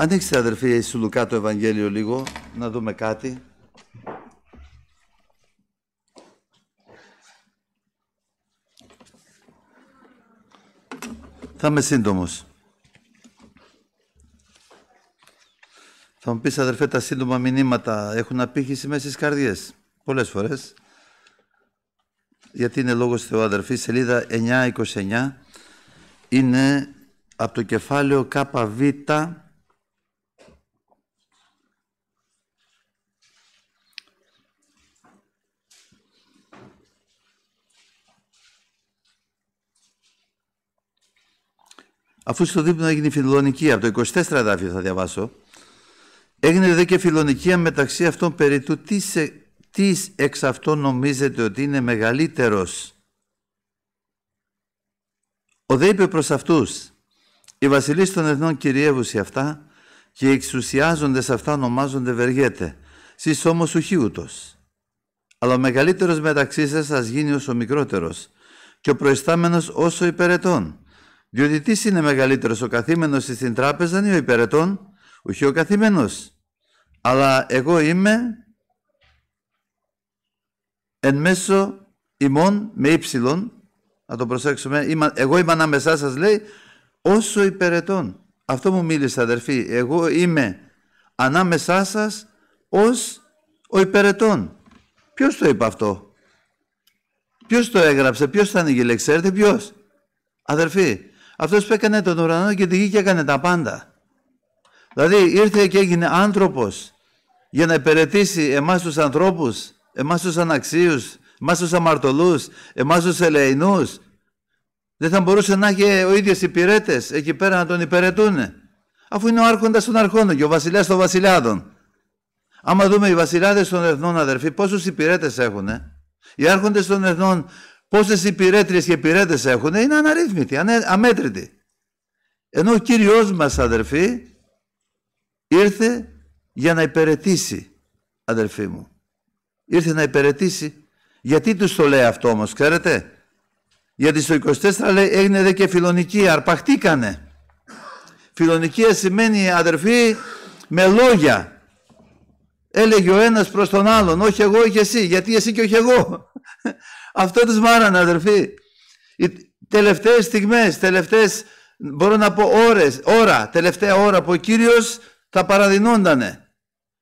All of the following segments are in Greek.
Ανοίξτε αδερφοί σου Λουκά το Ευαγγέλιο λίγο, να δούμε κάτι. Θα είμαι σύντομος. Θα μου πεις αδερφέ τα σύντομα μηνύματα έχουν απήχηση μέσα στις καρδιές. Πολλές φορές. Γιατί είναι λόγος Θεού αδερφή. 929. είναι από το κεφάλαιο ΚΒ αφού στο δείπνο έγινε φιλονικία. Από το 24 εδάφιο θα διαβάσω. Έγινε δε και φιλονικία μεταξύ αυτών περί του τι, εξ αυτών νομίζετε ότι είναι μεγαλύτερος. Ο δε είπε προς αυτούς, οι βασιλείς των εθνών κυριεύουσι αυτά και οι εξουσιάζοντες αυτά ονομάζονται βεργέτε, σεις όμως ούτως. Αλλά ο μεγαλύτερος μεταξύ σας γίνει ως ο μικρότερος και ο προϊστάμενος όσο υπερετών διότι τι είναι μεγαλύτερος, ο καθήμενος στην τράπεζα ή ο υπερετών, όχι ο καθήμενος. Αλλά εγώ είμαι εν μέσω ημών με ύψιλον, να το προσέξουμε, εγώ είμαι ανάμεσά σας λέει, όσο υπερετών. Αυτό μου μίλησε αδερφή, εγώ είμαι ανάμεσά σας ως ο υπερετών. Ποιος το είπε αυτό, ποιος το έγραψε, ποιος ήταν η ξέρετε ποιος. Αδερφή, αυτός που έκανε τον ουρανό και τη γη και έκανε τα πάντα. Δηλαδή ήρθε και έγινε άνθρωπος για να υπηρετήσει εμάς τους ανθρώπους, εμάς τους αναξίους, εμάς τους αμαρτωλούς, εμάς τους ελεηνούς. Δεν θα μπορούσε να έχει ο ίδιος υπηρέτες εκεί πέρα να τον υπηρετούν. Αφού είναι ο άρχοντας των αρχών και ο βασιλιάς των βασιλιάδων. Άμα δούμε οι βασιλιάδες των εθνών αδερφοί, πόσους υπηρέτες έχουν. Οι άρχοντες των εθνών πόσες υπηρέτριες και υπηρέτες έχουν, είναι αναρρύθμιτοι, αμέτρητοι. Ενώ ο κύριος μας, αδερφή ήρθε για να υπηρετήσει, αδερφή μου. Ήρθε να υπηρετήσει. Γιατί τους το λέει αυτό όμως, ξέρετε. Γιατί στο 24 λέει έγινε δε και φιλονική, αρπαχτήκανε. Φιλονικία σημαίνει αδερφή με λόγια. Έλεγε ο ένας προς τον άλλον, όχι εγώ, όχι εσύ, γιατί εσύ και όχι εγώ. Αυτό τους μάρανε αδερφοί. Οι τελευταίες στιγμές, τελευταίες μπορώ να πω ώρες, ώρα, τελευταία ώρα που ο Κύριος τα παραδεινόντανε.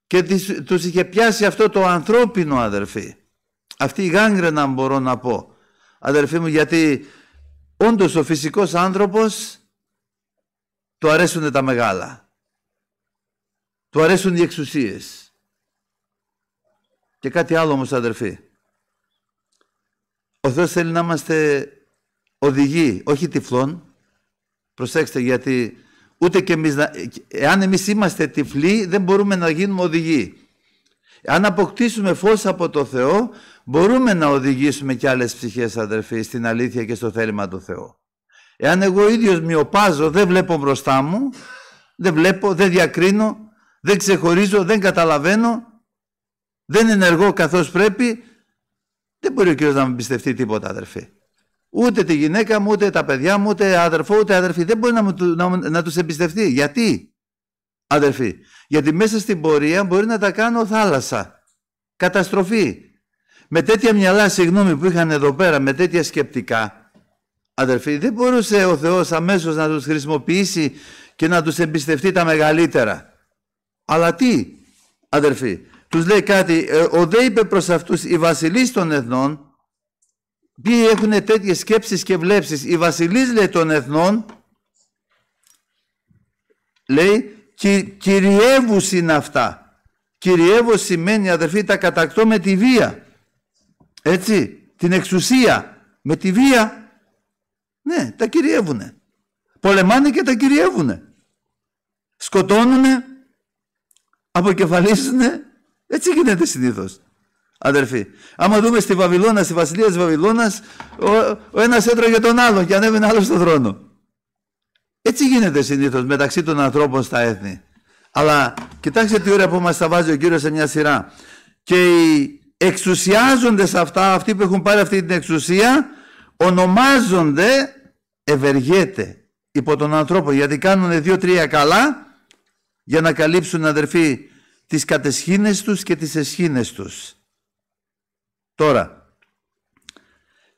Και τους είχε πιάσει αυτό το ανθρώπινο αδερφοί. Αυτή η γάγκρενα μπορώ να πω. Αδερφοί μου γιατί όντως ο φυσικός άνθρωπος του αρέσουν τα μεγάλα. Του αρέσουν οι εξουσίες. Και κάτι άλλο όμως αδερφοί. Ο Θεός θέλει να είμαστε οδηγοί, όχι τυφλών. Προσέξτε γιατί ούτε και εμείς, εάν εμείς είμαστε τυφλοί δεν μπορούμε να γίνουμε οδηγοί. Αν αποκτήσουμε φως από το Θεό, μπορούμε να οδηγήσουμε και άλλες ψυχές, αδερφοί, στην αλήθεια και στο θέλημα του Θεού. Εάν εγώ ίδιος μοιοπάζω, δεν βλέπω μπροστά μου, δεν βλέπω, δεν διακρίνω, δεν ξεχωρίζω, δεν καταλαβαίνω, δεν ενεργώ καθώς πρέπει, δεν μπορεί ο κύριος να μου εμπιστευτεί τίποτα, αδερφή. Ούτε τη γυναίκα μου, ούτε τα παιδιά μου, ούτε αδερφό, ούτε αδερφή. Δεν μπορεί να, μου, να, τους εμπιστευτεί. Γιατί, αδερφή. Γιατί μέσα στην πορεία μπορεί να τα κάνω θάλασσα. Καταστροφή. Με τέτοια μυαλά, συγγνώμη που είχαν εδώ πέρα, με τέτοια σκεπτικά, αδερφή, δεν μπορούσε ο Θεός αμέσως να τους χρησιμοποιήσει και να τους εμπιστευτεί τα μεγαλύτερα. Αλλά τι, αδερφή, τους λέει κάτι, «Ε, ο δε είπε προς αυτούς οι βασιλείς των εθνών, ποιοι έχουν τέτοιες σκέψεις και βλέψεις, οι βασιλείς λέει των εθνών, λέει, κυ, κυριεύους είναι αυτά. Κυριεύως σημαίνει αδερφοί τα κατακτώ με τη βία. Έτσι, την εξουσία με τη βία. Ναι, τα κυριεύουνε. Πολεμάνε και τα κυριεύουνε. Σκοτώνουνε, αποκεφαλίζουνε έτσι γίνεται συνήθως. Αδερφοί, άμα δούμε στη Βαβυλώνα, στη βασιλεία της Βαβυλώνας, ο, ο ένας έτρωγε τον άλλον και ανέβαινε άλλο στον θρόνο. Έτσι γίνεται συνήθως μεταξύ των ανθρώπων στα έθνη. Αλλά κοιτάξτε τι ώρα που μας τα βάζει ο κύριος σε μια σειρά. Και οι εξουσιάζοντες αυτά, αυτοί που έχουν πάρει αυτή την εξουσία, ονομάζονται ευεργέτε υπό τον ανθρώπο. Γιατί κάνουν δύο-τρία καλά για να καλύψουν αδερφοί τις κατεσχήνες τους και τις εσχήνες τους. Τώρα,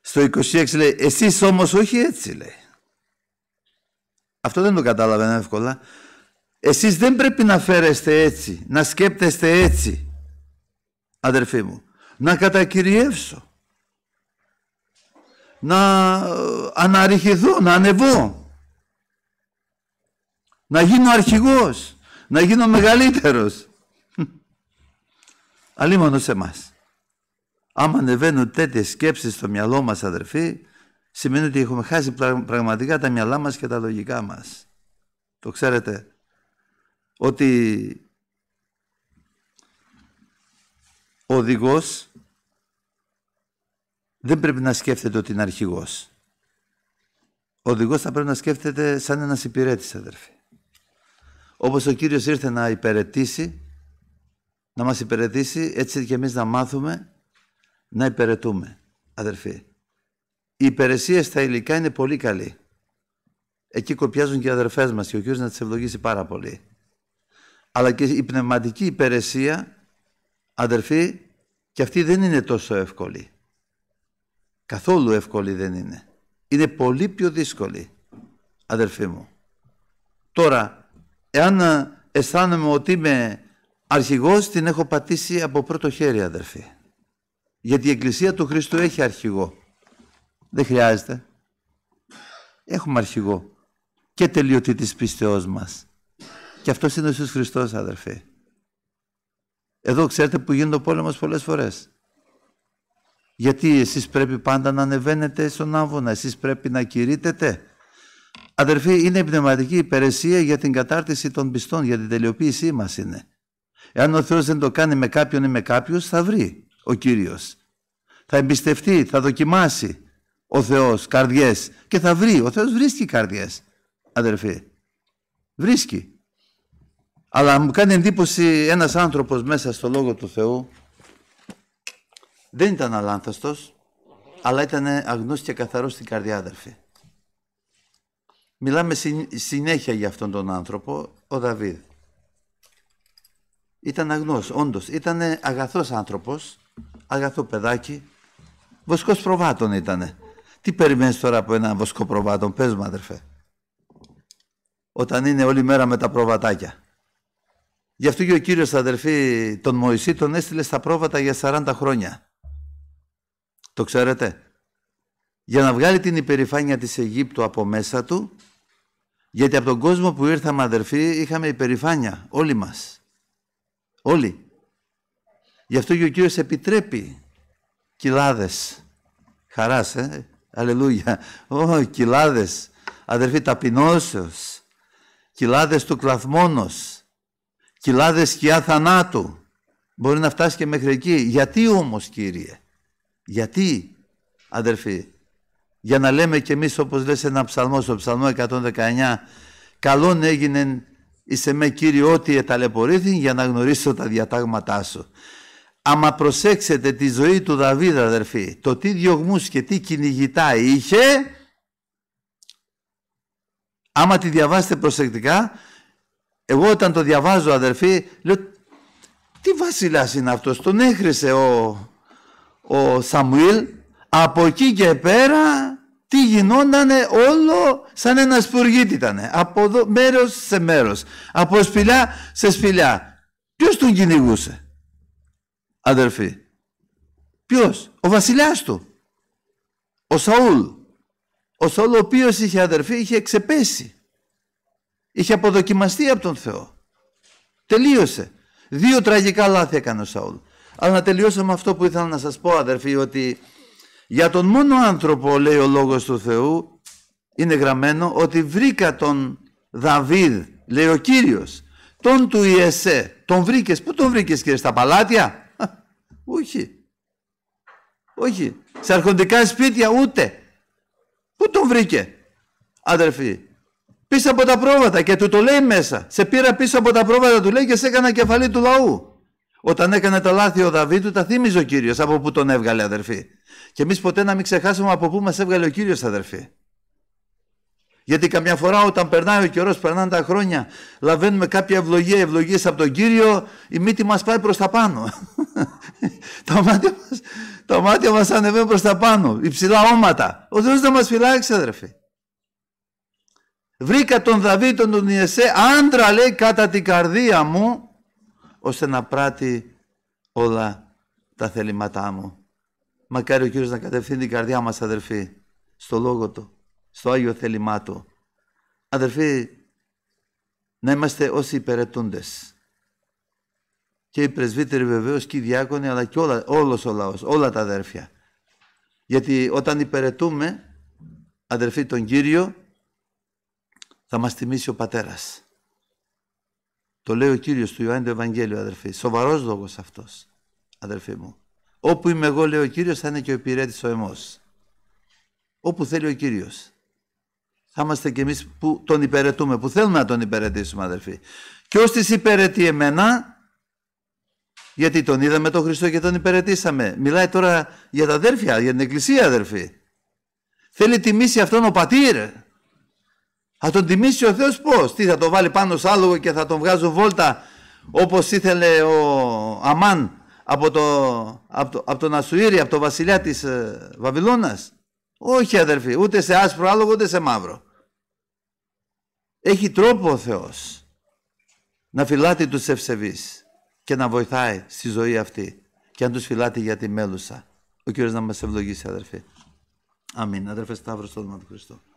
στο 26 λέει, εσείς όμως όχι έτσι λέει. Αυτό δεν το κατάλαβα εύκολα. Εσείς δεν πρέπει να φέρεστε έτσι, να σκέπτεστε έτσι, αδερφοί μου. Να κατακυριεύσω. Να ε, αναρριχηθώ, να ανεβώ. Να γίνω αρχηγός, να γίνω μεγαλύτερος αλλή μόνο σε εμάς. Άμα ανεβαίνουν τέτοιες σκέψεις στο μυαλό μας αδερφοί, σημαίνει ότι έχουμε χάσει πραγματικά τα μυαλά μας και τα λογικά μας. Το ξέρετε ότι ο οδηγός δεν πρέπει να σκέφτεται ότι είναι αρχηγός. Ο οδηγός θα πρέπει να σκέφτεται σαν ένας υπηρέτης, αδερφοί. Όπως ο Κύριος ήρθε να υπηρετήσει, να μας υπηρετήσει έτσι και εμείς να μάθουμε να υπηρετούμε, αδερφοί. Οι υπηρεσίες στα υλικά είναι πολύ καλή. Εκεί κοπιάζουν και οι αδερφές μας και ο Κύριος να τις ευλογήσει πάρα πολύ. Αλλά και η πνευματική υπηρεσία, αδερφοί, και αυτή δεν είναι τόσο εύκολη. Καθόλου εύκολη δεν είναι. Είναι πολύ πιο δύσκολη, αδερφοί μου. Τώρα, εάν αισθάνομαι ότι είμαι Αρχηγός την έχω πατήσει από πρώτο χέρι, αδερφή Γιατί η Εκκλησία του Χριστού έχει αρχηγό. Δεν χρειάζεται. Έχουμε αρχηγό. Και τελειωτή της πίστεώς μας. Και αυτός είναι ο Ιησούς Χριστός, αδερφή Εδώ ξέρετε που γίνεται ο πόλεμος πολλές φορές. Γιατί εσείς πρέπει πάντα να ανεβαίνετε στον άβωνα. εσείς πρέπει να κηρύτετε. Αδερφοί, είναι πνευματική υπηρεσία για την κατάρτιση των πιστών, για την τελειοποίησή μας είναι. Εάν ο Θεός δεν το κάνει με κάποιον ή με κάποιους, θα βρει ο Κύριος. Θα εμπιστευτεί, θα δοκιμάσει ο Θεός καρδιές και θα βρει. Ο Θεός βρίσκει καρδιές, αδερφοί. Βρίσκει. Αλλά μου κάνει εντύπωση ένας άνθρωπος μέσα στο Λόγο του Θεού δεν ήταν αλάνθαστος, αλλά ήταν αγνός και καθαρός στην καρδιά, αδερφοί. Μιλάμε συνέχεια για αυτόν τον άνθρωπο, ο Δαβίδ. Ήταν αγνός, όντως. Ήταν αγαθός άνθρωπος, αγαθό παιδάκι. Βοσκός προβάτων ήτανε. Τι περιμένεις τώρα από έναν βοσκό προβάτων, πες μου αδερφέ. Όταν είναι όλη μέρα με τα προβατάκια. Γι' αυτό και ο Κύριος αδερφή τον Μωυσή τον έστειλε στα πρόβατα για 40 χρόνια. Το ξέρετε. Για να βγάλει την υπερηφάνεια της Αιγύπτου από μέσα του, γιατί από τον κόσμο που ήρθαμε αδερφοί είχαμε υπερηφάνεια όλοι μας. Όλοι. Γι' αυτό και ο Κύριος επιτρέπει κοιλάδες. Χαράς, ε. Αλληλούια. Ω, κοιλάδες. Αδερφοί ταπεινώσεως. Κοιλάδες του κλαθμόνος. Κοιλάδες σκιά θανάτου. Μπορεί να φτάσει και μέχρι εκεί. Γιατί όμως, Κύριε. Γιατί, αδερφοί. Για να λέμε κι εμείς, όπως λες ένα ψαλμός, στο ψαλμό 119, «Καλόν έγινε Είσαι με ότι εταλαιπωρήθη για να γνωρίσω τα διατάγματά σου. Άμα προσέξετε τη ζωή του Δαβίδ αδερφή. το τι διωγμούς και τι κυνηγητά είχε, άμα τη διαβάσετε προσεκτικά, εγώ όταν το διαβάζω αδερφή λέω τι βασιλάς είναι αυτός, τον έχρισε ο, ο Σαμουήλ, από εκεί και πέρα τι γινότανε όλο σαν ένα σπουργίτη ήταν. Από εδώ, μέρος σε μέρος. Από σπηλιά σε σπηλιά. Ποιος τον κυνηγούσε, Αδερφή; Ποιος, ο βασιλιάς του. Ο Σαούλ. Ο Σαούλ ο οποίος είχε αδερφή είχε ξεπέσει. Είχε αποδοκιμαστεί από τον Θεό. Τελείωσε. Δύο τραγικά λάθη έκανε ο Σαούλ. Αλλά να τελειώσω με αυτό που ήθελα να σας πω αδερφοί ότι για τον μόνο άνθρωπο, λέει ο Λόγος του Θεού, είναι γραμμένο ότι βρήκα τον Δαβίδ, λέει ο Κύριος, τον του Ιεσέ. Τον βρήκες, πού τον βρήκες κύριε, στα παλάτια. Όχι. Όχι. Σε αρχοντικά σπίτια ούτε. Πού τον βρήκε, αδερφοί. Πίσω από τα πρόβατα και του το λέει μέσα. Σε πήρα πίσω από τα πρόβατα του λέει και σε έκανα κεφαλή του λαού. Όταν έκανε τα λάθη ο του τα θύμιζε ο κύριος από πού τον έβγαλε, αδερφή Και εμείς ποτέ να μην ξεχάσουμε από πού μας έβγαλε ο κύριος, αδερφή Γιατί καμιά φορά όταν περνάει ο καιρός, περνάνε τα χρόνια, λαβαίνουμε κάποια ευλογία, ευλογίες από τον κύριο, η μύτη μας πάει προς τα πάνω. τα μάτια μας τα μάτια μας ανεβαίνουν προς τα πάνω, υψηλά όματα. Ο Θεός δεν μας φυλάξει, αδερφή Βρήκα τον Δαβίδ, τον Ιεσέ, άντρα λέει κατά την καρδία μου ώστε να πράττει όλα τα θελήματά μου. Μακάρι ο Κύριος να κατευθύνει την καρδιά μας αδερφοί στο Λόγο Του, στο Άγιο θέλημά Του. Αδερφοί, να είμαστε όσοι υπερετούντες. Και οι πρεσβύτεροι βεβαίως και οι διάκονοι αλλά και όλα, όλος ο λαός, όλα τα αδέρφια. Γιατί όταν υπερετούμε, αδερφοί τον Κύριο, θα μας τιμήσει ο Πατέρας. Το λέει ο κύριος του Ιωάννη του Ευαγγέλιο, αδερφή, Σοβαρός λόγος αυτός, αδερφή μου. Όπου είμαι εγώ, λέει ο κύριος, θα είναι και ο υπηρέτης ο εμός. Όπου θέλει ο κύριος. Θα είμαστε κι εμείς που τον υπηρετούμε, που θέλουμε να τον υπηρετήσουμε, αδερφή. Και ω τις υπηρετεί εμένα, γιατί τον είδαμε τον Χριστό και τον υπηρετήσαμε. Μιλάει τώρα για τα αδέρφια, για την εκκλησία, αδερφή, Θέλει τιμήσει αυτόν ο πατήρ. Θα τον τιμήσει ο Θεός πώς, τι θα τον βάλει πάνω σ' άλογο και θα τον βγάζουν βόλτα όπως ήθελε ο Αμάν από, το, από, το, από τον Ασουήρη, από τον βασιλιά της ε, Βαβυλώνας. Όχι αδερφοί, ούτε σε άσπρο άλογο ούτε σε μαύρο. Έχει τρόπο ο Θεός να φυλάτει τους ευσεβείς και να βοηθάει στη ζωή αυτή και να τους φυλάτει για τη μέλουσα. Ο Κύριος να μας ευλογήσει αδερφοί. Αμήν. Αδερφέ Σταύρος, στο όνομα του Χριστού.